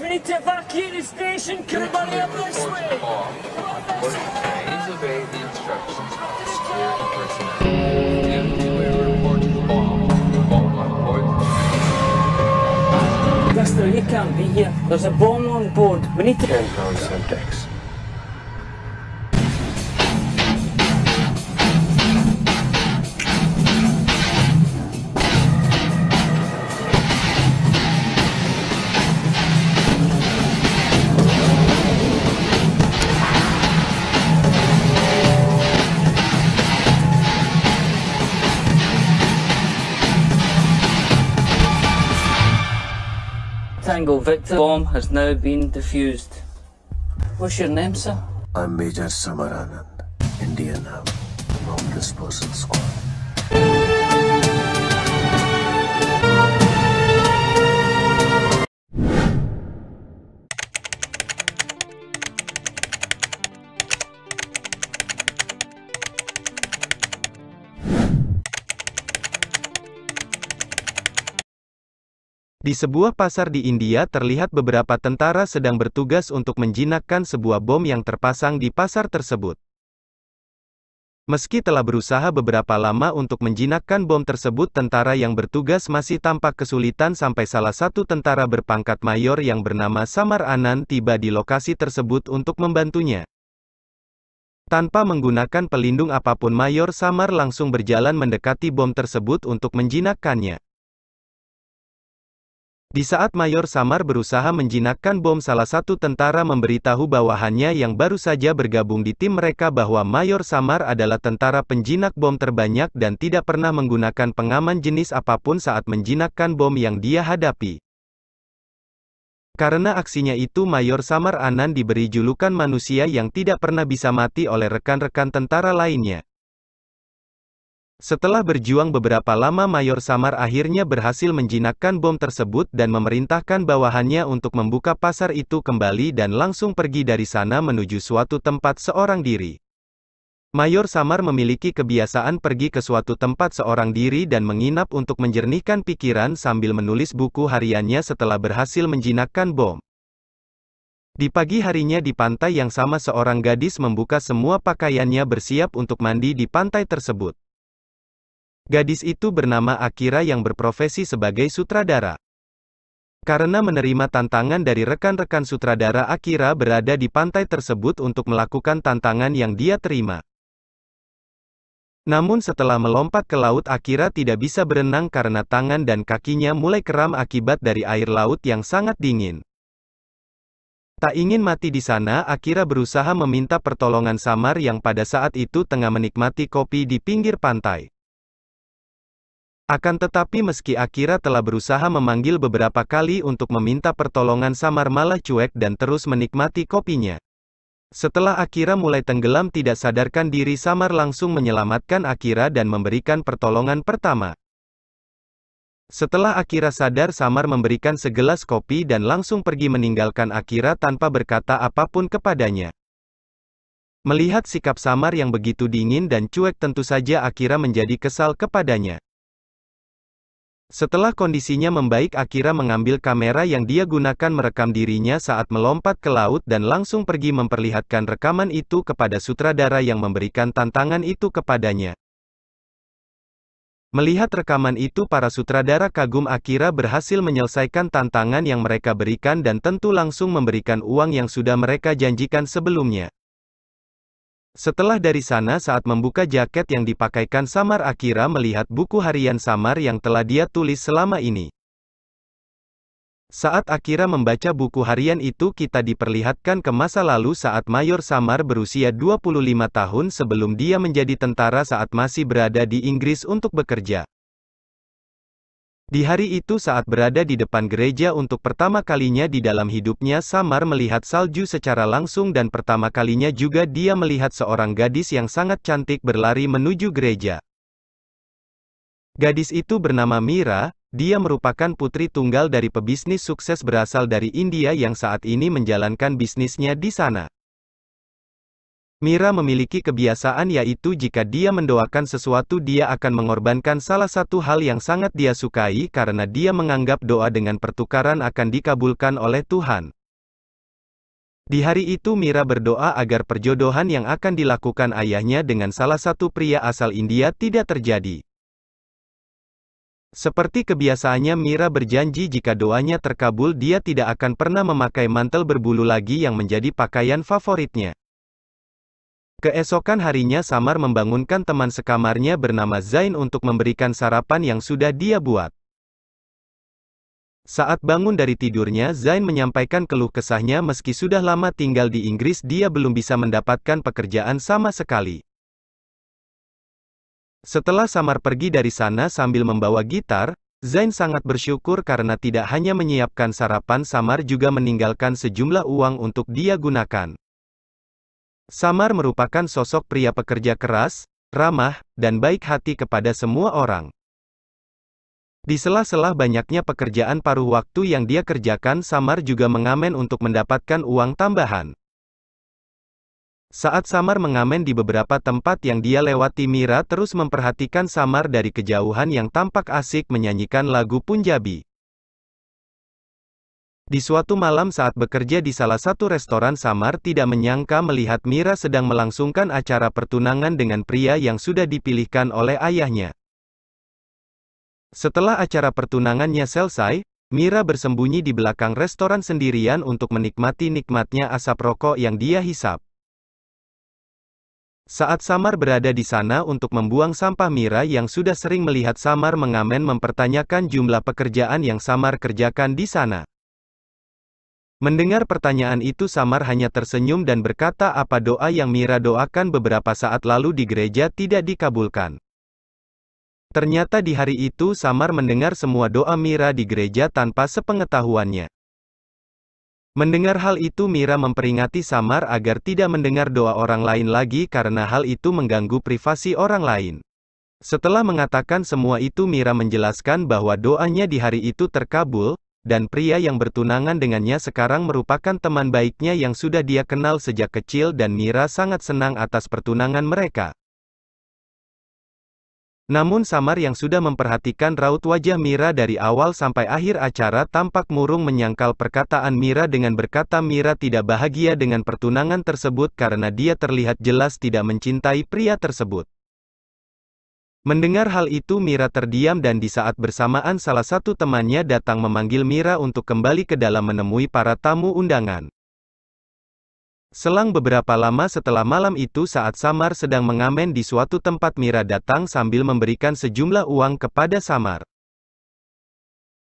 we need to evacuate the station. Can everybody up this way? Please obey the instructions of the security personnel. you can't be here. There's a bomb on board. We need to... decks. Tango Victor bomb has now been defused. What's your name, sir? I'm Major Samaranand, Indian Army, from this person's squad. Di sebuah pasar di India terlihat beberapa tentara sedang bertugas untuk menjinakkan sebuah bom yang terpasang di pasar tersebut. Meski telah berusaha beberapa lama untuk menjinakkan bom tersebut tentara yang bertugas masih tampak kesulitan sampai salah satu tentara berpangkat mayor yang bernama Samar Anan tiba di lokasi tersebut untuk membantunya. Tanpa menggunakan pelindung apapun Mayor Samar langsung berjalan mendekati bom tersebut untuk menjinakkannya. Di saat Mayor Samar berusaha menjinakkan bom salah satu tentara memberitahu bawahannya yang baru saja bergabung di tim mereka bahwa Mayor Samar adalah tentara penjinak bom terbanyak dan tidak pernah menggunakan pengaman jenis apapun saat menjinakkan bom yang dia hadapi. Karena aksinya itu Mayor Samar Anan diberi julukan manusia yang tidak pernah bisa mati oleh rekan-rekan tentara lainnya. Setelah berjuang beberapa lama Mayor Samar akhirnya berhasil menjinakkan bom tersebut dan memerintahkan bawahannya untuk membuka pasar itu kembali dan langsung pergi dari sana menuju suatu tempat seorang diri. Mayor Samar memiliki kebiasaan pergi ke suatu tempat seorang diri dan menginap untuk menjernihkan pikiran sambil menulis buku hariannya setelah berhasil menjinakkan bom. Di pagi harinya di pantai yang sama seorang gadis membuka semua pakaiannya bersiap untuk mandi di pantai tersebut. Gadis itu bernama Akira yang berprofesi sebagai sutradara. Karena menerima tantangan dari rekan-rekan sutradara Akira berada di pantai tersebut untuk melakukan tantangan yang dia terima. Namun setelah melompat ke laut Akira tidak bisa berenang karena tangan dan kakinya mulai keram akibat dari air laut yang sangat dingin. Tak ingin mati di sana Akira berusaha meminta pertolongan Samar yang pada saat itu tengah menikmati kopi di pinggir pantai. Akan tetapi meski Akira telah berusaha memanggil beberapa kali untuk meminta pertolongan Samar malah cuek dan terus menikmati kopinya. Setelah Akira mulai tenggelam tidak sadarkan diri Samar langsung menyelamatkan Akira dan memberikan pertolongan pertama. Setelah Akira sadar Samar memberikan segelas kopi dan langsung pergi meninggalkan Akira tanpa berkata apapun kepadanya. Melihat sikap Samar yang begitu dingin dan cuek tentu saja Akira menjadi kesal kepadanya. Setelah kondisinya membaik Akira mengambil kamera yang dia gunakan merekam dirinya saat melompat ke laut dan langsung pergi memperlihatkan rekaman itu kepada sutradara yang memberikan tantangan itu kepadanya. Melihat rekaman itu para sutradara kagum Akira berhasil menyelesaikan tantangan yang mereka berikan dan tentu langsung memberikan uang yang sudah mereka janjikan sebelumnya. Setelah dari sana saat membuka jaket yang dipakaikan Samar Akira melihat buku harian Samar yang telah dia tulis selama ini. Saat Akira membaca buku harian itu kita diperlihatkan ke masa lalu saat Mayor Samar berusia 25 tahun sebelum dia menjadi tentara saat masih berada di Inggris untuk bekerja. Di hari itu saat berada di depan gereja untuk pertama kalinya di dalam hidupnya Samar melihat salju secara langsung dan pertama kalinya juga dia melihat seorang gadis yang sangat cantik berlari menuju gereja. Gadis itu bernama Mira, dia merupakan putri tunggal dari pebisnis sukses berasal dari India yang saat ini menjalankan bisnisnya di sana. Mira memiliki kebiasaan yaitu jika dia mendoakan sesuatu dia akan mengorbankan salah satu hal yang sangat dia sukai karena dia menganggap doa dengan pertukaran akan dikabulkan oleh Tuhan. Di hari itu Mira berdoa agar perjodohan yang akan dilakukan ayahnya dengan salah satu pria asal India tidak terjadi. Seperti kebiasaannya Mira berjanji jika doanya terkabul dia tidak akan pernah memakai mantel berbulu lagi yang menjadi pakaian favoritnya. Keesokan harinya Samar membangunkan teman sekamarnya bernama Zain untuk memberikan sarapan yang sudah dia buat. Saat bangun dari tidurnya Zain menyampaikan keluh kesahnya meski sudah lama tinggal di Inggris dia belum bisa mendapatkan pekerjaan sama sekali. Setelah Samar pergi dari sana sambil membawa gitar, Zain sangat bersyukur karena tidak hanya menyiapkan sarapan Samar juga meninggalkan sejumlah uang untuk dia gunakan. Samar merupakan sosok pria pekerja keras, ramah, dan baik hati kepada semua orang. Di sela-sela banyaknya pekerjaan paruh waktu yang dia kerjakan Samar juga mengamen untuk mendapatkan uang tambahan. Saat Samar mengamen di beberapa tempat yang dia lewati Mira terus memperhatikan Samar dari kejauhan yang tampak asik menyanyikan lagu Punjabi. Di suatu malam saat bekerja di salah satu restoran samar tidak menyangka melihat Mira sedang melangsungkan acara pertunangan dengan pria yang sudah dipilihkan oleh ayahnya. Setelah acara pertunangannya selesai, Mira bersembunyi di belakang restoran sendirian untuk menikmati nikmatnya asap rokok yang dia hisap. Saat Samar berada di sana untuk membuang sampah Mira yang sudah sering melihat Samar mengamen mempertanyakan jumlah pekerjaan yang Samar kerjakan di sana. Mendengar pertanyaan itu Samar hanya tersenyum dan berkata apa doa yang Mira doakan beberapa saat lalu di gereja tidak dikabulkan. Ternyata di hari itu Samar mendengar semua doa Mira di gereja tanpa sepengetahuannya. Mendengar hal itu Mira memperingati Samar agar tidak mendengar doa orang lain lagi karena hal itu mengganggu privasi orang lain. Setelah mengatakan semua itu Mira menjelaskan bahwa doanya di hari itu terkabul, dan pria yang bertunangan dengannya sekarang merupakan teman baiknya yang sudah dia kenal sejak kecil dan Mira sangat senang atas pertunangan mereka. Namun Samar yang sudah memperhatikan raut wajah Mira dari awal sampai akhir acara tampak murung menyangkal perkataan Mira dengan berkata Mira tidak bahagia dengan pertunangan tersebut karena dia terlihat jelas tidak mencintai pria tersebut. Mendengar hal itu Mira terdiam dan di saat bersamaan salah satu temannya datang memanggil Mira untuk kembali ke dalam menemui para tamu undangan. Selang beberapa lama setelah malam itu saat Samar sedang mengamen di suatu tempat Mira datang sambil memberikan sejumlah uang kepada Samar.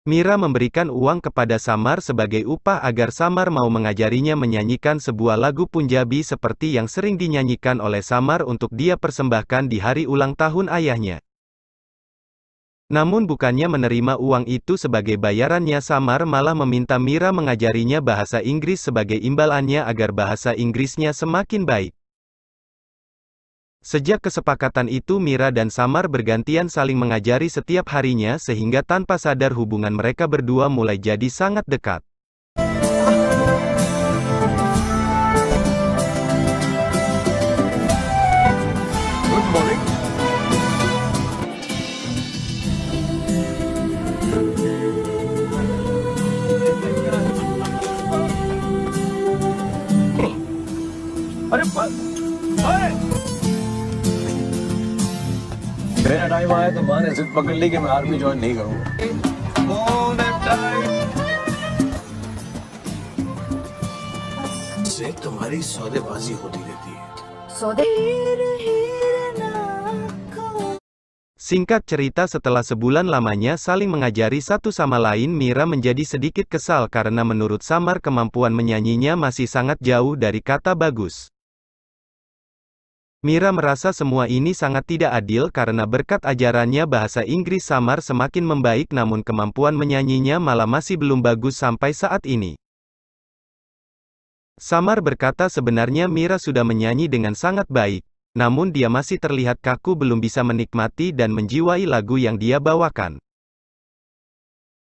Mira memberikan uang kepada Samar sebagai upah agar Samar mau mengajarinya menyanyikan sebuah lagu Punjabi seperti yang sering dinyanyikan oleh Samar untuk dia persembahkan di hari ulang tahun ayahnya. Namun bukannya menerima uang itu sebagai bayarannya Samar malah meminta Mira mengajarinya bahasa Inggris sebagai imbalannya agar bahasa Inggrisnya semakin baik. Sejak kesepakatan itu Mira dan Samar bergantian saling mengajari setiap harinya sehingga tanpa sadar hubungan mereka berdua mulai jadi sangat dekat. Good morning. मेरा time आया तो पकड़ ली कि मैं army join नहीं तुम्हारी सौदेबाजी होती रहती Singkat cerita setelah sebulan lamanya saling mengajari satu sama lain Mira menjadi sedikit kesal karena menurut Samar kemampuan menyanyinya masih sangat jauh dari kata bagus. Mira merasa semua ini sangat tidak adil karena berkat ajarannya bahasa Inggris samar semakin membaik namun kemampuan menyanyinya malah masih belum bagus sampai saat ini. Samar berkata sebenarnya Mira sudah menyanyi dengan sangat baik, namun dia masih terlihat kaku belum bisa menikmati dan menjiwai lagu yang dia bawakan.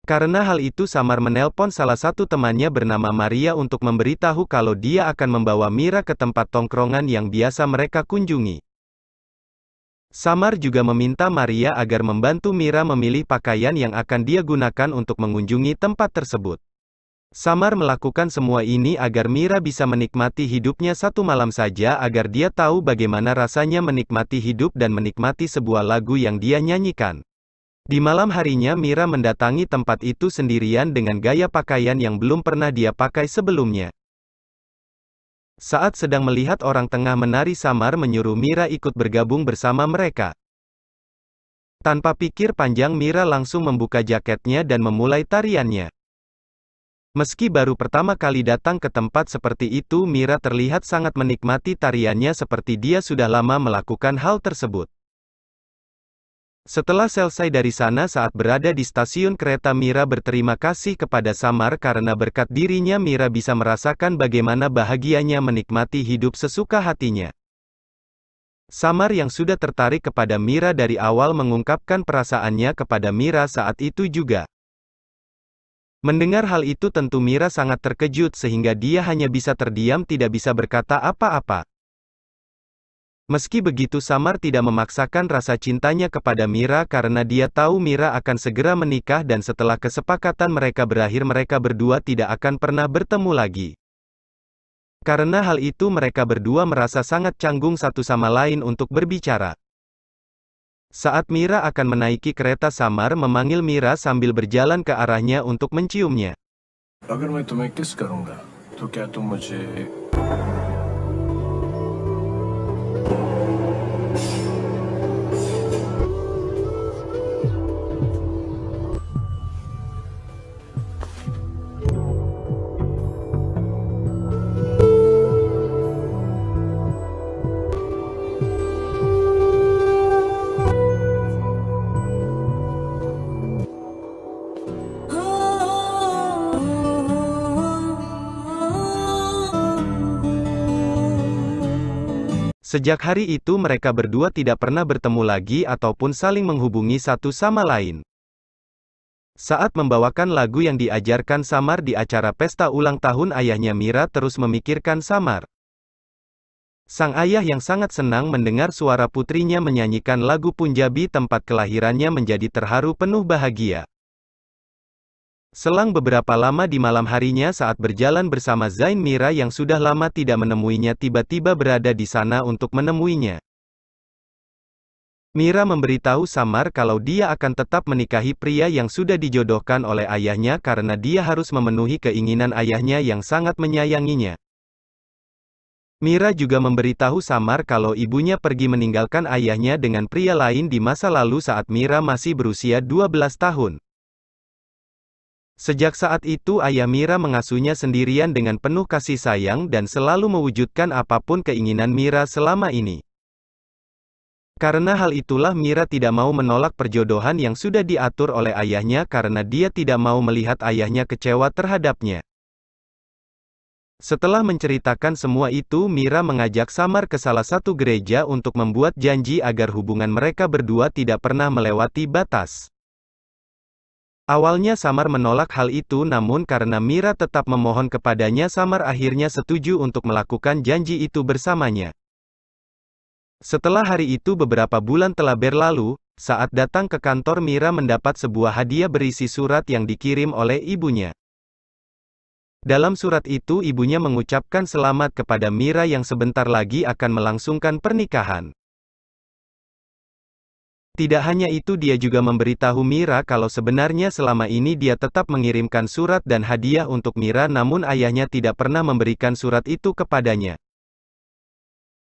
Karena hal itu Samar menelpon salah satu temannya bernama Maria untuk memberitahu kalau dia akan membawa Mira ke tempat tongkrongan yang biasa mereka kunjungi. Samar juga meminta Maria agar membantu Mira memilih pakaian yang akan dia gunakan untuk mengunjungi tempat tersebut. Samar melakukan semua ini agar Mira bisa menikmati hidupnya satu malam saja agar dia tahu bagaimana rasanya menikmati hidup dan menikmati sebuah lagu yang dia nyanyikan. Di malam harinya Mira mendatangi tempat itu sendirian dengan gaya pakaian yang belum pernah dia pakai sebelumnya. Saat sedang melihat orang tengah menari samar menyuruh Mira ikut bergabung bersama mereka. Tanpa pikir panjang Mira langsung membuka jaketnya dan memulai tariannya. Meski baru pertama kali datang ke tempat seperti itu Mira terlihat sangat menikmati tariannya seperti dia sudah lama melakukan hal tersebut. Setelah selesai dari sana saat berada di stasiun kereta Mira berterima kasih kepada Samar karena berkat dirinya Mira bisa merasakan bagaimana bahagianya menikmati hidup sesuka hatinya. Samar yang sudah tertarik kepada Mira dari awal mengungkapkan perasaannya kepada Mira saat itu juga. Mendengar hal itu tentu Mira sangat terkejut sehingga dia hanya bisa terdiam tidak bisa berkata apa-apa. Meski begitu Samar tidak memaksakan rasa cintanya kepada Mira karena dia tahu Mira akan segera menikah dan setelah kesepakatan mereka berakhir mereka berdua tidak akan pernah bertemu lagi. Karena hal itu mereka berdua merasa sangat canggung satu sama lain untuk berbicara. Saat Mira akan menaiki kereta Samar memanggil Mira sambil berjalan ke arahnya untuk menciumnya. Agar Sejak hari itu mereka berdua tidak pernah bertemu lagi ataupun saling menghubungi satu sama lain. Saat membawakan lagu yang diajarkan Samar di acara pesta ulang tahun ayahnya Mira terus memikirkan Samar. Sang ayah yang sangat senang mendengar suara putrinya menyanyikan lagu Punjabi tempat kelahirannya menjadi terharu penuh bahagia. Selang beberapa lama di malam harinya saat berjalan bersama Zain Mira yang sudah lama tidak menemuinya tiba-tiba berada di sana untuk menemuinya. Mira memberitahu Samar kalau dia akan tetap menikahi pria yang sudah dijodohkan oleh ayahnya karena dia harus memenuhi keinginan ayahnya yang sangat menyayanginya. Mira juga memberitahu Samar kalau ibunya pergi meninggalkan ayahnya dengan pria lain di masa lalu saat Mira masih berusia 12 tahun. Sejak saat itu ayah Mira mengasuhnya sendirian dengan penuh kasih sayang dan selalu mewujudkan apapun keinginan Mira selama ini. Karena hal itulah Mira tidak mau menolak perjodohan yang sudah diatur oleh ayahnya karena dia tidak mau melihat ayahnya kecewa terhadapnya. Setelah menceritakan semua itu Mira mengajak Samar ke salah satu gereja untuk membuat janji agar hubungan mereka berdua tidak pernah melewati batas. Awalnya Samar menolak hal itu namun karena Mira tetap memohon kepadanya Samar akhirnya setuju untuk melakukan janji itu bersamanya. Setelah hari itu beberapa bulan telah berlalu, saat datang ke kantor Mira mendapat sebuah hadiah berisi surat yang dikirim oleh ibunya. Dalam surat itu ibunya mengucapkan selamat kepada Mira yang sebentar lagi akan melangsungkan pernikahan. Tidak hanya itu dia juga memberitahu Mira kalau sebenarnya selama ini dia tetap mengirimkan surat dan hadiah untuk Mira namun ayahnya tidak pernah memberikan surat itu kepadanya.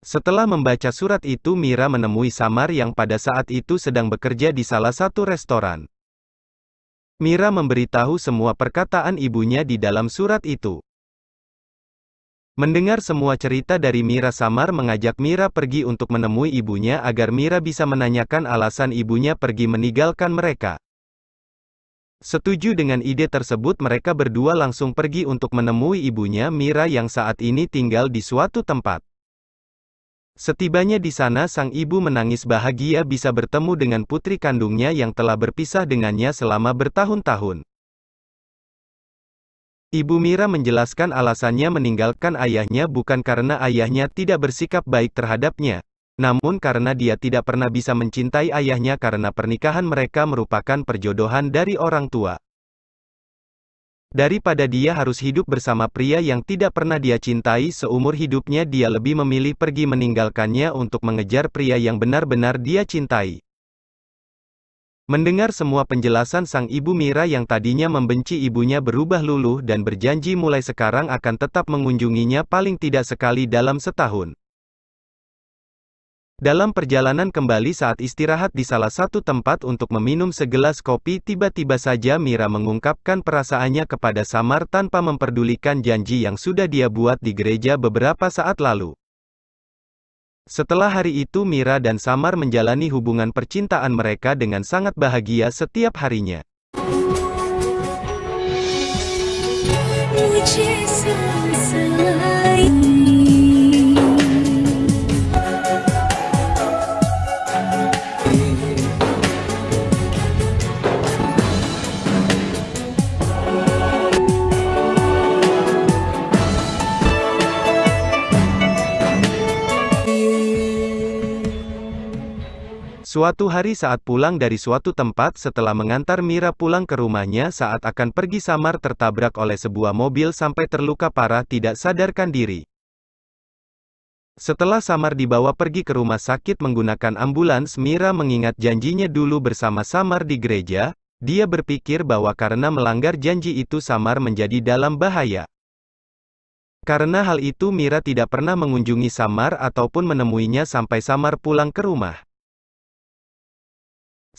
Setelah membaca surat itu Mira menemui Samar yang pada saat itu sedang bekerja di salah satu restoran. Mira memberitahu semua perkataan ibunya di dalam surat itu. Mendengar semua cerita dari Mira Samar mengajak Mira pergi untuk menemui ibunya agar Mira bisa menanyakan alasan ibunya pergi meninggalkan mereka. Setuju dengan ide tersebut mereka berdua langsung pergi untuk menemui ibunya Mira yang saat ini tinggal di suatu tempat. Setibanya di sana sang ibu menangis bahagia bisa bertemu dengan putri kandungnya yang telah berpisah dengannya selama bertahun-tahun. Ibu Mira menjelaskan alasannya meninggalkan ayahnya bukan karena ayahnya tidak bersikap baik terhadapnya, namun karena dia tidak pernah bisa mencintai ayahnya karena pernikahan mereka merupakan perjodohan dari orang tua. Daripada dia harus hidup bersama pria yang tidak pernah dia cintai seumur hidupnya dia lebih memilih pergi meninggalkannya untuk mengejar pria yang benar-benar dia cintai. Mendengar semua penjelasan sang ibu Mira yang tadinya membenci ibunya berubah luluh dan berjanji mulai sekarang akan tetap mengunjunginya paling tidak sekali dalam setahun. Dalam perjalanan kembali saat istirahat di salah satu tempat untuk meminum segelas kopi tiba-tiba saja Mira mengungkapkan perasaannya kepada Samar tanpa memperdulikan janji yang sudah dia buat di gereja beberapa saat lalu. Setelah hari itu Mira dan Samar menjalani hubungan percintaan mereka dengan sangat bahagia setiap harinya. Suatu hari saat pulang dari suatu tempat setelah mengantar Mira pulang ke rumahnya saat akan pergi Samar tertabrak oleh sebuah mobil sampai terluka parah tidak sadarkan diri. Setelah Samar dibawa pergi ke rumah sakit menggunakan ambulans Mira mengingat janjinya dulu bersama Samar di gereja, dia berpikir bahwa karena melanggar janji itu Samar menjadi dalam bahaya. Karena hal itu Mira tidak pernah mengunjungi Samar ataupun menemuinya sampai Samar pulang ke rumah.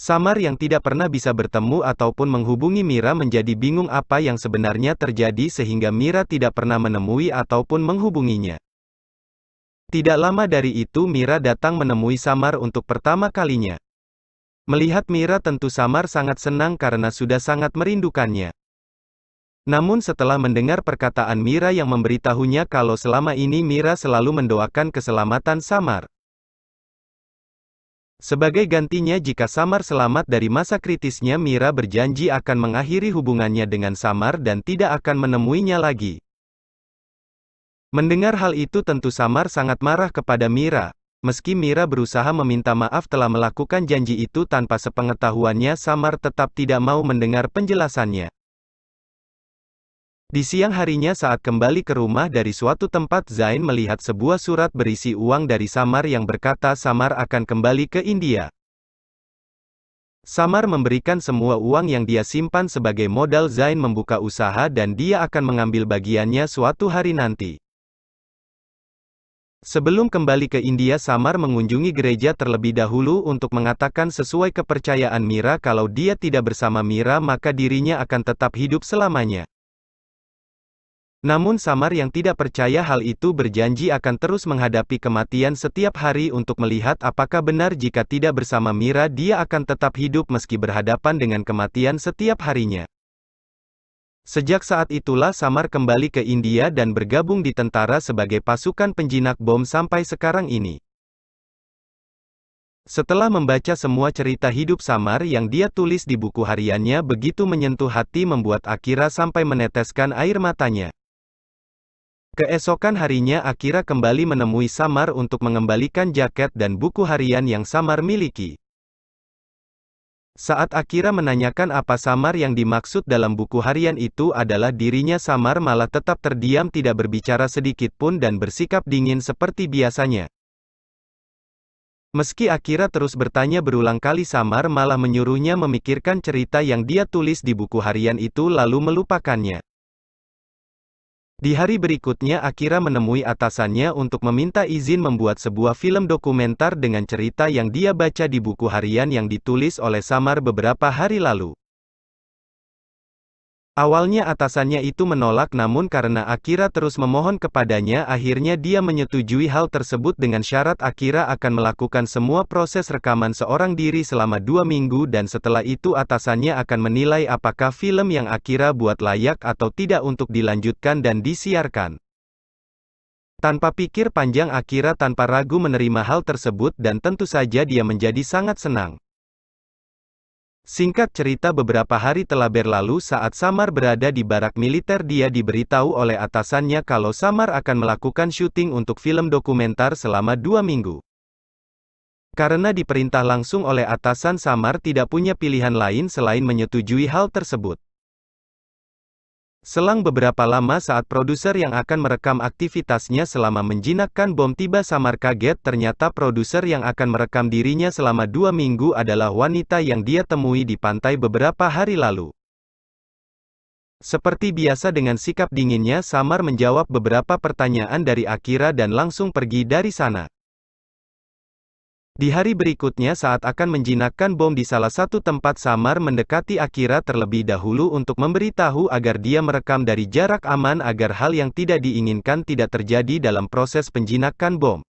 Samar yang tidak pernah bisa bertemu ataupun menghubungi Mira menjadi bingung apa yang sebenarnya terjadi sehingga Mira tidak pernah menemui ataupun menghubunginya. Tidak lama dari itu Mira datang menemui Samar untuk pertama kalinya. Melihat Mira tentu Samar sangat senang karena sudah sangat merindukannya. Namun setelah mendengar perkataan Mira yang memberitahunya kalau selama ini Mira selalu mendoakan keselamatan Samar, sebagai gantinya jika Samar selamat dari masa kritisnya Mira berjanji akan mengakhiri hubungannya dengan Samar dan tidak akan menemuinya lagi. Mendengar hal itu tentu Samar sangat marah kepada Mira. Meski Mira berusaha meminta maaf telah melakukan janji itu tanpa sepengetahuannya Samar tetap tidak mau mendengar penjelasannya. Di siang harinya saat kembali ke rumah dari suatu tempat Zain melihat sebuah surat berisi uang dari Samar yang berkata Samar akan kembali ke India. Samar memberikan semua uang yang dia simpan sebagai modal Zain membuka usaha dan dia akan mengambil bagiannya suatu hari nanti. Sebelum kembali ke India Samar mengunjungi gereja terlebih dahulu untuk mengatakan sesuai kepercayaan Mira kalau dia tidak bersama Mira maka dirinya akan tetap hidup selamanya. Namun Samar yang tidak percaya hal itu berjanji akan terus menghadapi kematian setiap hari untuk melihat apakah benar jika tidak bersama Mira dia akan tetap hidup meski berhadapan dengan kematian setiap harinya. Sejak saat itulah Samar kembali ke India dan bergabung di tentara sebagai pasukan penjinak bom sampai sekarang ini. Setelah membaca semua cerita hidup Samar yang dia tulis di buku hariannya begitu menyentuh hati membuat Akira sampai meneteskan air matanya. Keesokan harinya Akira kembali menemui Samar untuk mengembalikan jaket dan buku harian yang Samar miliki. Saat Akira menanyakan apa Samar yang dimaksud dalam buku harian itu adalah dirinya Samar malah tetap terdiam tidak berbicara sedikit pun dan bersikap dingin seperti biasanya. Meski Akira terus bertanya berulang kali Samar malah menyuruhnya memikirkan cerita yang dia tulis di buku harian itu lalu melupakannya. Di hari berikutnya Akira menemui atasannya untuk meminta izin membuat sebuah film dokumenter dengan cerita yang dia baca di buku harian yang ditulis oleh Samar beberapa hari lalu. Awalnya atasannya itu menolak namun karena Akira terus memohon kepadanya akhirnya dia menyetujui hal tersebut dengan syarat Akira akan melakukan semua proses rekaman seorang diri selama dua minggu dan setelah itu atasannya akan menilai apakah film yang Akira buat layak atau tidak untuk dilanjutkan dan disiarkan. Tanpa pikir panjang Akira tanpa ragu menerima hal tersebut dan tentu saja dia menjadi sangat senang. Singkat cerita beberapa hari telah berlalu saat Samar berada di barak militer dia diberitahu oleh atasannya kalau Samar akan melakukan syuting untuk film dokumenter selama dua minggu. Karena diperintah langsung oleh atasan Samar tidak punya pilihan lain selain menyetujui hal tersebut. Selang beberapa lama saat produser yang akan merekam aktivitasnya selama menjinakkan bom tiba samar kaget ternyata produser yang akan merekam dirinya selama dua minggu adalah wanita yang dia temui di pantai beberapa hari lalu. Seperti biasa dengan sikap dinginnya Samar menjawab beberapa pertanyaan dari Akira dan langsung pergi dari sana. Di hari berikutnya saat akan menjinakkan bom di salah satu tempat samar mendekati Akira terlebih dahulu untuk memberitahu agar dia merekam dari jarak aman agar hal yang tidak diinginkan tidak terjadi dalam proses penjinakan bom.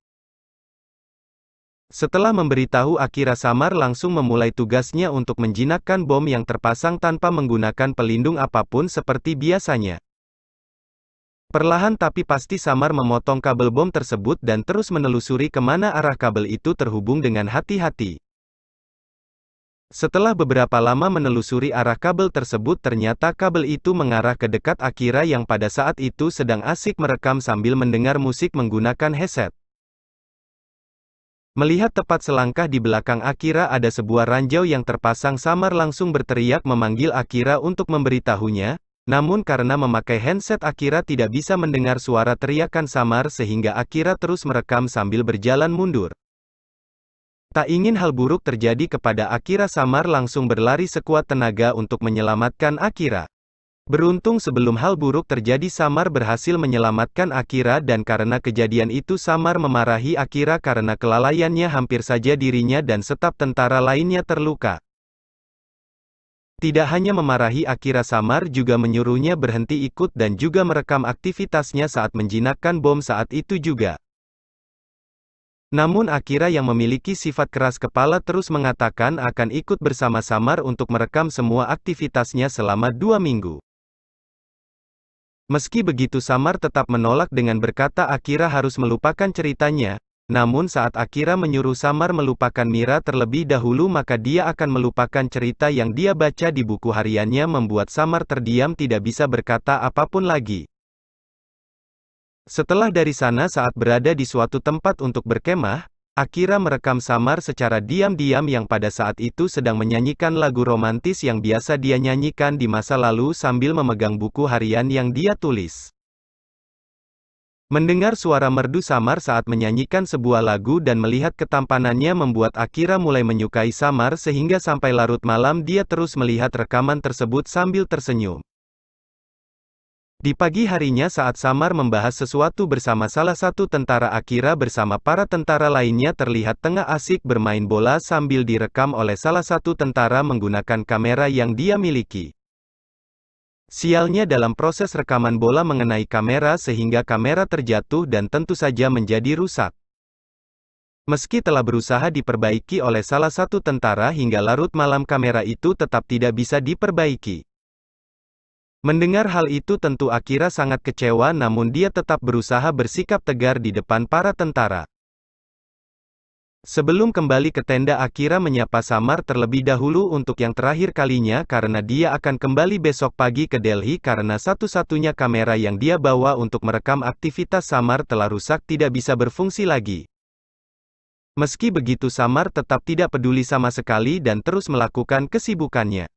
Setelah memberitahu Akira Samar langsung memulai tugasnya untuk menjinakkan bom yang terpasang tanpa menggunakan pelindung apapun seperti biasanya. Perlahan tapi pasti Samar memotong kabel bom tersebut dan terus menelusuri kemana arah kabel itu terhubung dengan hati-hati. Setelah beberapa lama menelusuri arah kabel tersebut ternyata kabel itu mengarah ke dekat Akira yang pada saat itu sedang asik merekam sambil mendengar musik menggunakan headset. Melihat tepat selangkah di belakang Akira ada sebuah ranjau yang terpasang Samar langsung berteriak memanggil Akira untuk memberitahunya, namun karena memakai handset Akira tidak bisa mendengar suara teriakan samar sehingga Akira terus merekam sambil berjalan mundur. Tak ingin hal buruk terjadi kepada Akira Samar langsung berlari sekuat tenaga untuk menyelamatkan Akira. Beruntung sebelum hal buruk terjadi Samar berhasil menyelamatkan Akira dan karena kejadian itu Samar memarahi Akira karena kelalaiannya hampir saja dirinya dan setap tentara lainnya terluka. Tidak hanya memarahi Akira Samar juga menyuruhnya berhenti ikut dan juga merekam aktivitasnya saat menjinakkan bom saat itu juga. Namun Akira yang memiliki sifat keras kepala terus mengatakan akan ikut bersama Samar untuk merekam semua aktivitasnya selama dua minggu. Meski begitu Samar tetap menolak dengan berkata Akira harus melupakan ceritanya, namun saat Akira menyuruh Samar melupakan Mira terlebih dahulu maka dia akan melupakan cerita yang dia baca di buku hariannya membuat Samar terdiam tidak bisa berkata apapun lagi. Setelah dari sana saat berada di suatu tempat untuk berkemah, Akira merekam Samar secara diam-diam yang pada saat itu sedang menyanyikan lagu romantis yang biasa dia nyanyikan di masa lalu sambil memegang buku harian yang dia tulis. Mendengar suara merdu Samar saat menyanyikan sebuah lagu dan melihat ketampanannya membuat Akira mulai menyukai Samar sehingga sampai larut malam dia terus melihat rekaman tersebut sambil tersenyum. Di pagi harinya saat Samar membahas sesuatu bersama salah satu tentara Akira bersama para tentara lainnya terlihat tengah asik bermain bola sambil direkam oleh salah satu tentara menggunakan kamera yang dia miliki. Sialnya dalam proses rekaman bola mengenai kamera sehingga kamera terjatuh dan tentu saja menjadi rusak. Meski telah berusaha diperbaiki oleh salah satu tentara hingga larut malam kamera itu tetap tidak bisa diperbaiki. Mendengar hal itu tentu Akira sangat kecewa namun dia tetap berusaha bersikap tegar di depan para tentara. Sebelum kembali ke tenda Akira menyapa Samar terlebih dahulu untuk yang terakhir kalinya karena dia akan kembali besok pagi ke Delhi karena satu-satunya kamera yang dia bawa untuk merekam aktivitas Samar telah rusak tidak bisa berfungsi lagi. Meski begitu Samar tetap tidak peduli sama sekali dan terus melakukan kesibukannya.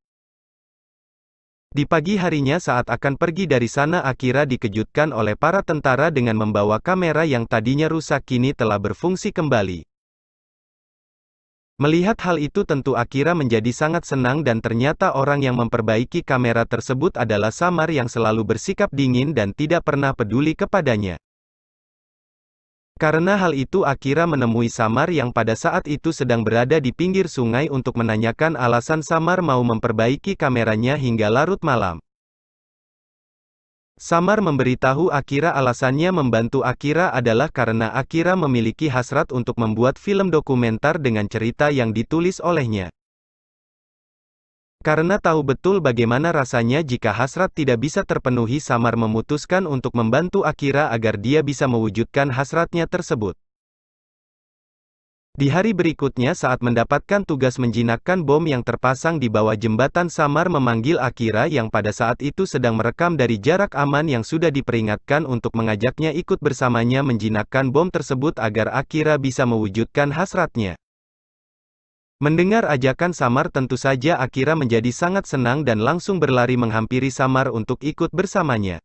Di pagi harinya saat akan pergi dari sana Akira dikejutkan oleh para tentara dengan membawa kamera yang tadinya rusak kini telah berfungsi kembali. Melihat hal itu tentu Akira menjadi sangat senang dan ternyata orang yang memperbaiki kamera tersebut adalah Samar yang selalu bersikap dingin dan tidak pernah peduli kepadanya. Karena hal itu Akira menemui Samar yang pada saat itu sedang berada di pinggir sungai untuk menanyakan alasan Samar mau memperbaiki kameranya hingga larut malam. Samar memberitahu Akira alasannya membantu Akira adalah karena Akira memiliki hasrat untuk membuat film dokumenter dengan cerita yang ditulis olehnya. Karena tahu betul bagaimana rasanya jika hasrat tidak bisa terpenuhi Samar memutuskan untuk membantu Akira agar dia bisa mewujudkan hasratnya tersebut. Di hari berikutnya saat mendapatkan tugas menjinakkan bom yang terpasang di bawah jembatan Samar memanggil Akira yang pada saat itu sedang merekam dari jarak aman yang sudah diperingatkan untuk mengajaknya ikut bersamanya menjinakkan bom tersebut agar Akira bisa mewujudkan hasratnya. Mendengar ajakan Samar tentu saja Akira menjadi sangat senang dan langsung berlari menghampiri Samar untuk ikut bersamanya.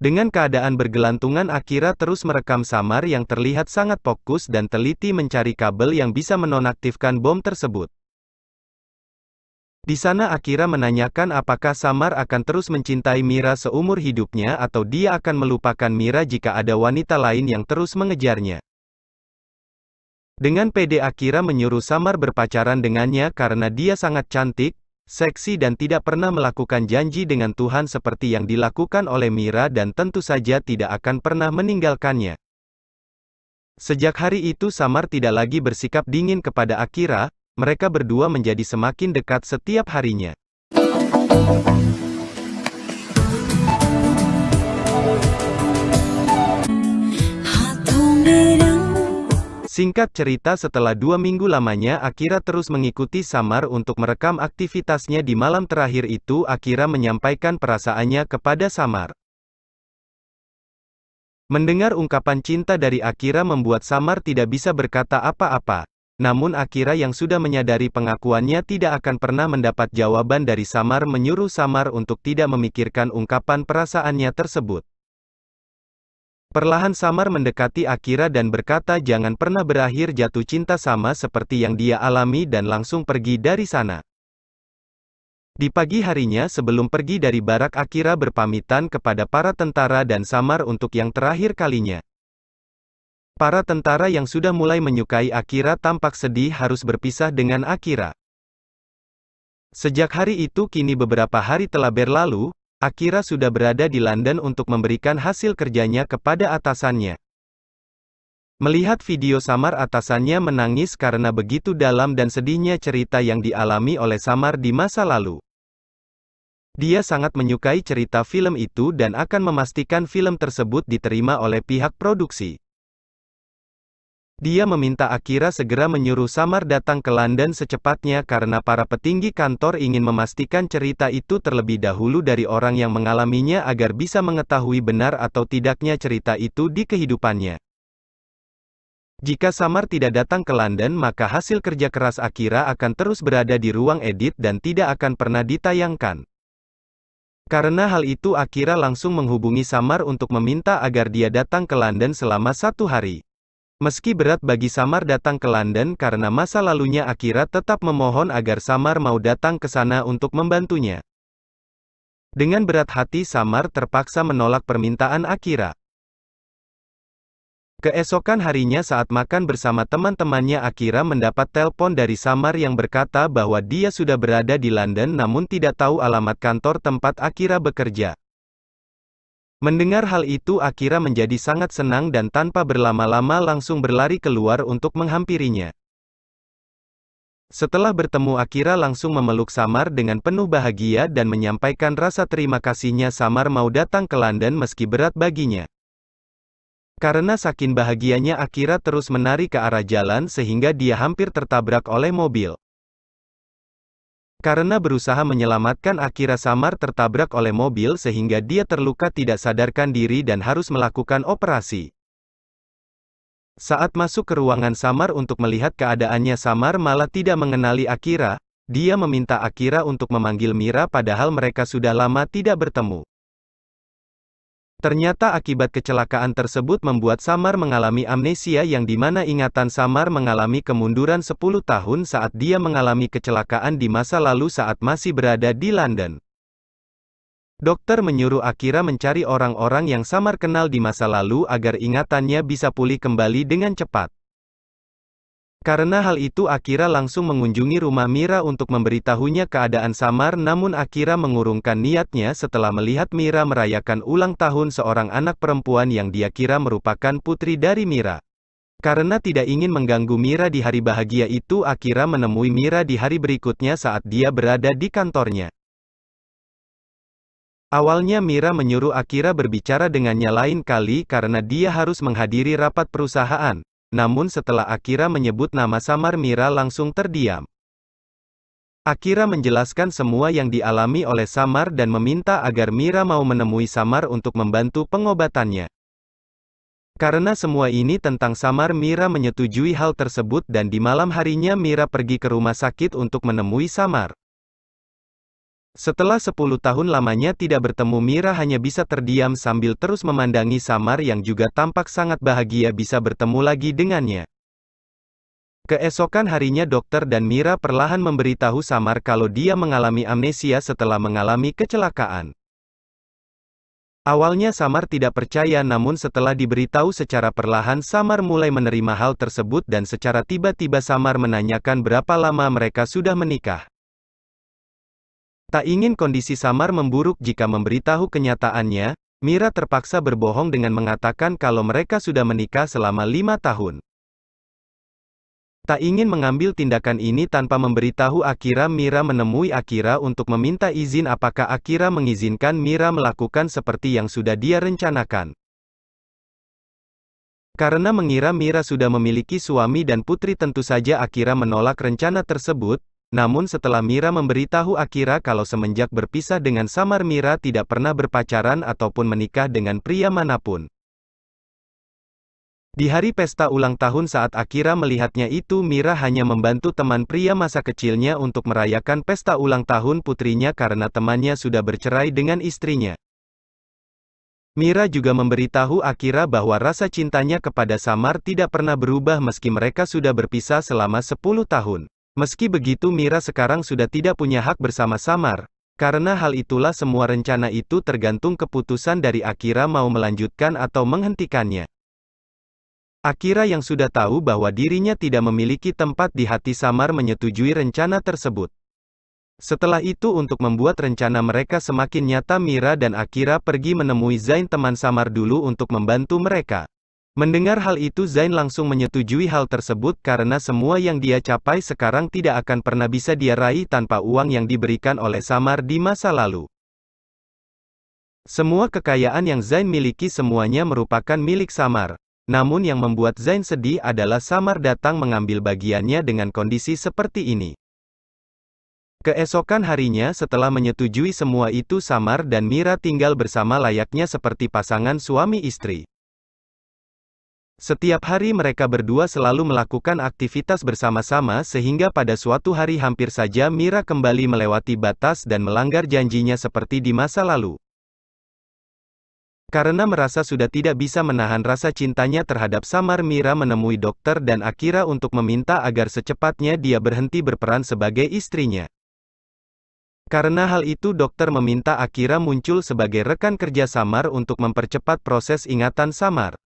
Dengan keadaan bergelantungan Akira terus merekam Samar yang terlihat sangat fokus dan teliti mencari kabel yang bisa menonaktifkan bom tersebut. Di sana Akira menanyakan apakah Samar akan terus mencintai Mira seumur hidupnya atau dia akan melupakan Mira jika ada wanita lain yang terus mengejarnya. Dengan pede Akira menyuruh Samar berpacaran dengannya karena dia sangat cantik, seksi dan tidak pernah melakukan janji dengan Tuhan seperti yang dilakukan oleh Mira dan tentu saja tidak akan pernah meninggalkannya. Sejak hari itu Samar tidak lagi bersikap dingin kepada Akira, mereka berdua menjadi semakin dekat setiap harinya. Singkat cerita setelah dua minggu lamanya Akira terus mengikuti Samar untuk merekam aktivitasnya di malam terakhir itu Akira menyampaikan perasaannya kepada Samar. Mendengar ungkapan cinta dari Akira membuat Samar tidak bisa berkata apa-apa. Namun Akira yang sudah menyadari pengakuannya tidak akan pernah mendapat jawaban dari Samar menyuruh Samar untuk tidak memikirkan ungkapan perasaannya tersebut. Perlahan Samar mendekati Akira dan berkata jangan pernah berakhir jatuh cinta sama seperti yang dia alami dan langsung pergi dari sana. Di pagi harinya sebelum pergi dari barak Akira berpamitan kepada para tentara dan Samar untuk yang terakhir kalinya. Para tentara yang sudah mulai menyukai Akira tampak sedih harus berpisah dengan Akira. Sejak hari itu kini beberapa hari telah berlalu, Akira sudah berada di London untuk memberikan hasil kerjanya kepada atasannya. Melihat video Samar atasannya menangis karena begitu dalam dan sedihnya cerita yang dialami oleh Samar di masa lalu. Dia sangat menyukai cerita film itu dan akan memastikan film tersebut diterima oleh pihak produksi. Dia meminta Akira segera menyuruh Samar datang ke London secepatnya karena para petinggi kantor ingin memastikan cerita itu terlebih dahulu dari orang yang mengalaminya agar bisa mengetahui benar atau tidaknya cerita itu di kehidupannya. Jika Samar tidak datang ke London maka hasil kerja keras Akira akan terus berada di ruang edit dan tidak akan pernah ditayangkan. Karena hal itu Akira langsung menghubungi Samar untuk meminta agar dia datang ke London selama satu hari. Meski berat bagi Samar datang ke London karena masa lalunya Akira tetap memohon agar Samar mau datang ke sana untuk membantunya. Dengan berat hati Samar terpaksa menolak permintaan Akira. Keesokan harinya saat makan bersama teman-temannya Akira mendapat telepon dari Samar yang berkata bahwa dia sudah berada di London namun tidak tahu alamat kantor tempat Akira bekerja. Mendengar hal itu Akira menjadi sangat senang dan tanpa berlama-lama langsung berlari keluar untuk menghampirinya. Setelah bertemu Akira langsung memeluk Samar dengan penuh bahagia dan menyampaikan rasa terima kasihnya Samar mau datang ke London meski berat baginya. Karena saking bahagianya Akira terus menari ke arah jalan sehingga dia hampir tertabrak oleh mobil. Karena berusaha menyelamatkan Akira Samar tertabrak oleh mobil sehingga dia terluka tidak sadarkan diri dan harus melakukan operasi. Saat masuk ke ruangan Samar untuk melihat keadaannya Samar malah tidak mengenali Akira, dia meminta Akira untuk memanggil Mira padahal mereka sudah lama tidak bertemu. Ternyata akibat kecelakaan tersebut membuat Samar mengalami amnesia yang dimana ingatan Samar mengalami kemunduran 10 tahun saat dia mengalami kecelakaan di masa lalu saat masih berada di London. Dokter menyuruh Akira mencari orang-orang yang Samar kenal di masa lalu agar ingatannya bisa pulih kembali dengan cepat. Karena hal itu Akira langsung mengunjungi rumah Mira untuk memberitahunya keadaan Samar namun Akira mengurungkan niatnya setelah melihat Mira merayakan ulang tahun seorang anak perempuan yang dia kira merupakan putri dari Mira. Karena tidak ingin mengganggu Mira di hari bahagia itu Akira menemui Mira di hari berikutnya saat dia berada di kantornya. Awalnya Mira menyuruh Akira berbicara dengannya lain kali karena dia harus menghadiri rapat perusahaan. Namun setelah Akira menyebut nama Samar Mira langsung terdiam. Akira menjelaskan semua yang dialami oleh Samar dan meminta agar Mira mau menemui Samar untuk membantu pengobatannya. Karena semua ini tentang Samar Mira menyetujui hal tersebut dan di malam harinya Mira pergi ke rumah sakit untuk menemui Samar. Setelah 10 tahun lamanya tidak bertemu Mira hanya bisa terdiam sambil terus memandangi Samar yang juga tampak sangat bahagia bisa bertemu lagi dengannya. Keesokan harinya dokter dan Mira perlahan memberitahu Samar kalau dia mengalami amnesia setelah mengalami kecelakaan. Awalnya Samar tidak percaya namun setelah diberitahu secara perlahan Samar mulai menerima hal tersebut dan secara tiba-tiba Samar menanyakan berapa lama mereka sudah menikah. Tak ingin kondisi Samar memburuk jika memberitahu kenyataannya, Mira terpaksa berbohong dengan mengatakan kalau mereka sudah menikah selama lima tahun. Tak ingin mengambil tindakan ini tanpa memberitahu Akira Mira menemui Akira untuk meminta izin apakah Akira mengizinkan Mira melakukan seperti yang sudah dia rencanakan. Karena mengira Mira sudah memiliki suami dan putri tentu saja Akira menolak rencana tersebut, namun setelah Mira memberitahu Akira kalau semenjak berpisah dengan Samar Mira tidak pernah berpacaran ataupun menikah dengan pria manapun. Di hari pesta ulang tahun saat Akira melihatnya itu Mira hanya membantu teman pria masa kecilnya untuk merayakan pesta ulang tahun putrinya karena temannya sudah bercerai dengan istrinya. Mira juga memberitahu Akira bahwa rasa cintanya kepada Samar tidak pernah berubah meski mereka sudah berpisah selama 10 tahun. Meski begitu Mira sekarang sudah tidak punya hak bersama Samar, karena hal itulah semua rencana itu tergantung keputusan dari Akira mau melanjutkan atau menghentikannya. Akira yang sudah tahu bahwa dirinya tidak memiliki tempat di hati Samar menyetujui rencana tersebut. Setelah itu untuk membuat rencana mereka semakin nyata Mira dan Akira pergi menemui Zain teman Samar dulu untuk membantu mereka. Mendengar hal itu Zain langsung menyetujui hal tersebut karena semua yang dia capai sekarang tidak akan pernah bisa dia raih tanpa uang yang diberikan oleh Samar di masa lalu. Semua kekayaan yang Zain miliki semuanya merupakan milik Samar. Namun yang membuat Zain sedih adalah Samar datang mengambil bagiannya dengan kondisi seperti ini. Keesokan harinya setelah menyetujui semua itu Samar dan Mira tinggal bersama layaknya seperti pasangan suami istri. Setiap hari mereka berdua selalu melakukan aktivitas bersama-sama sehingga pada suatu hari hampir saja Mira kembali melewati batas dan melanggar janjinya seperti di masa lalu. Karena merasa sudah tidak bisa menahan rasa cintanya terhadap Samar Mira menemui dokter dan Akira untuk meminta agar secepatnya dia berhenti berperan sebagai istrinya. Karena hal itu dokter meminta Akira muncul sebagai rekan kerja Samar untuk mempercepat proses ingatan Samar.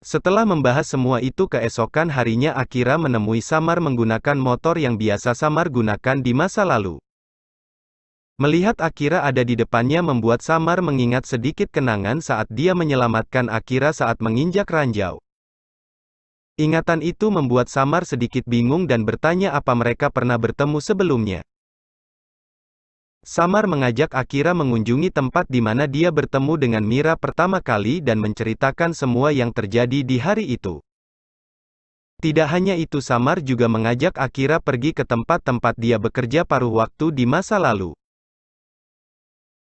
Setelah membahas semua itu keesokan harinya Akira menemui Samar menggunakan motor yang biasa Samar gunakan di masa lalu. Melihat Akira ada di depannya membuat Samar mengingat sedikit kenangan saat dia menyelamatkan Akira saat menginjak ranjau. Ingatan itu membuat Samar sedikit bingung dan bertanya apa mereka pernah bertemu sebelumnya. Samar mengajak Akira mengunjungi tempat di mana dia bertemu dengan Mira pertama kali dan menceritakan semua yang terjadi di hari itu. Tidak hanya itu Samar juga mengajak Akira pergi ke tempat-tempat dia bekerja paruh waktu di masa lalu.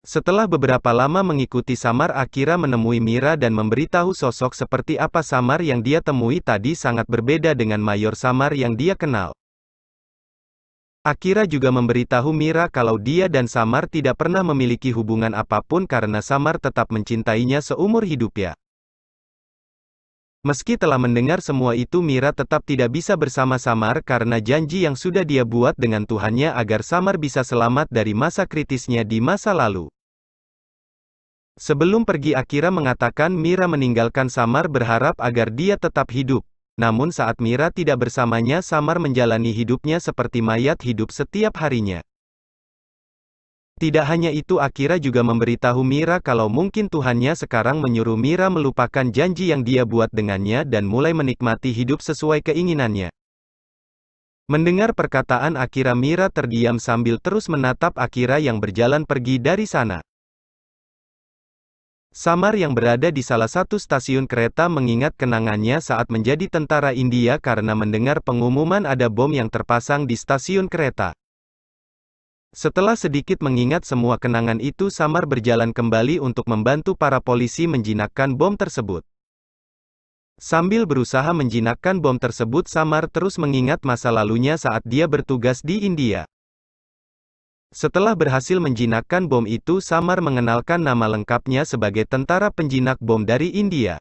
Setelah beberapa lama mengikuti Samar Akira menemui Mira dan memberitahu sosok seperti apa Samar yang dia temui tadi sangat berbeda dengan Mayor Samar yang dia kenal. Akira juga memberitahu Mira kalau dia dan Samar tidak pernah memiliki hubungan apapun karena Samar tetap mencintainya seumur hidupnya. Meski telah mendengar semua itu Mira tetap tidak bisa bersama Samar karena janji yang sudah dia buat dengan Tuhannya agar Samar bisa selamat dari masa kritisnya di masa lalu. Sebelum pergi Akira mengatakan Mira meninggalkan Samar berharap agar dia tetap hidup. Namun saat Mira tidak bersamanya Samar menjalani hidupnya seperti mayat hidup setiap harinya. Tidak hanya itu Akira juga memberitahu Mira kalau mungkin Tuhannya sekarang menyuruh Mira melupakan janji yang dia buat dengannya dan mulai menikmati hidup sesuai keinginannya. Mendengar perkataan Akira Mira terdiam sambil terus menatap Akira yang berjalan pergi dari sana. Samar yang berada di salah satu stasiun kereta mengingat kenangannya saat menjadi tentara India karena mendengar pengumuman ada bom yang terpasang di stasiun kereta. Setelah sedikit mengingat semua kenangan itu Samar berjalan kembali untuk membantu para polisi menjinakkan bom tersebut. Sambil berusaha menjinakkan bom tersebut Samar terus mengingat masa lalunya saat dia bertugas di India. Setelah berhasil menjinakkan bom itu Samar mengenalkan nama lengkapnya sebagai tentara penjinak bom dari India.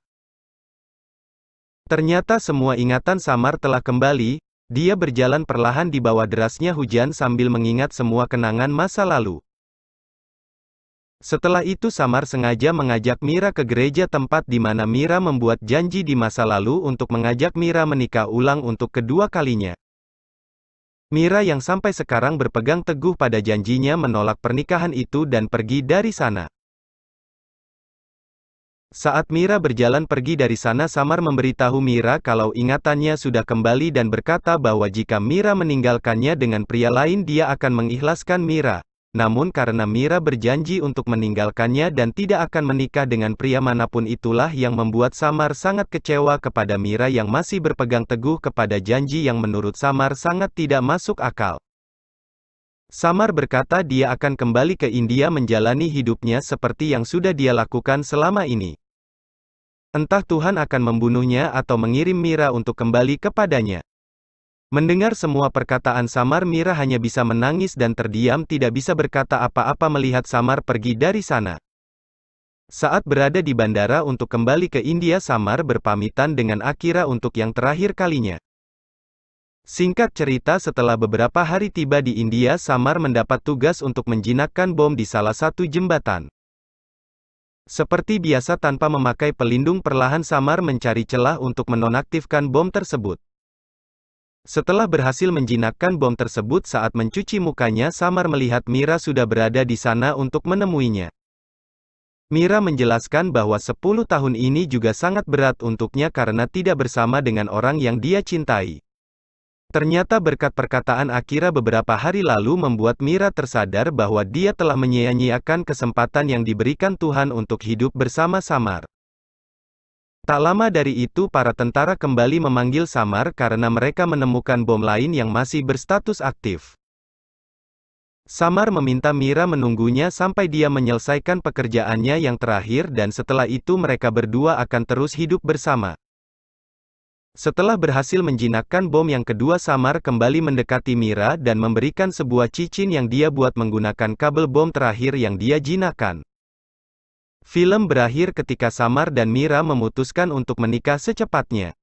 Ternyata semua ingatan Samar telah kembali, dia berjalan perlahan di bawah derasnya hujan sambil mengingat semua kenangan masa lalu. Setelah itu Samar sengaja mengajak Mira ke gereja tempat di mana Mira membuat janji di masa lalu untuk mengajak Mira menikah ulang untuk kedua kalinya. Mira yang sampai sekarang berpegang teguh pada janjinya menolak pernikahan itu dan pergi dari sana. Saat Mira berjalan pergi dari sana Samar memberitahu Mira kalau ingatannya sudah kembali dan berkata bahwa jika Mira meninggalkannya dengan pria lain dia akan mengikhlaskan Mira. Namun karena Mira berjanji untuk meninggalkannya dan tidak akan menikah dengan pria manapun itulah yang membuat Samar sangat kecewa kepada Mira yang masih berpegang teguh kepada janji yang menurut Samar sangat tidak masuk akal. Samar berkata dia akan kembali ke India menjalani hidupnya seperti yang sudah dia lakukan selama ini. Entah Tuhan akan membunuhnya atau mengirim Mira untuk kembali kepadanya. Mendengar semua perkataan Samar Mira hanya bisa menangis dan terdiam tidak bisa berkata apa-apa melihat Samar pergi dari sana. Saat berada di bandara untuk kembali ke India Samar berpamitan dengan Akira untuk yang terakhir kalinya. Singkat cerita setelah beberapa hari tiba di India Samar mendapat tugas untuk menjinakkan bom di salah satu jembatan. Seperti biasa tanpa memakai pelindung perlahan Samar mencari celah untuk menonaktifkan bom tersebut. Setelah berhasil menjinakkan bom tersebut saat mencuci mukanya Samar melihat Mira sudah berada di sana untuk menemuinya. Mira menjelaskan bahwa 10 tahun ini juga sangat berat untuknya karena tidak bersama dengan orang yang dia cintai. Ternyata berkat perkataan Akira beberapa hari lalu membuat Mira tersadar bahwa dia telah menyia-nyiakan kesempatan yang diberikan Tuhan untuk hidup bersama Samar. Tak lama dari itu para tentara kembali memanggil Samar karena mereka menemukan bom lain yang masih berstatus aktif. Samar meminta Mira menunggunya sampai dia menyelesaikan pekerjaannya yang terakhir dan setelah itu mereka berdua akan terus hidup bersama. Setelah berhasil menjinakkan bom yang kedua Samar kembali mendekati Mira dan memberikan sebuah cincin yang dia buat menggunakan kabel bom terakhir yang dia jinakan. Film berakhir ketika Samar dan Mira memutuskan untuk menikah secepatnya.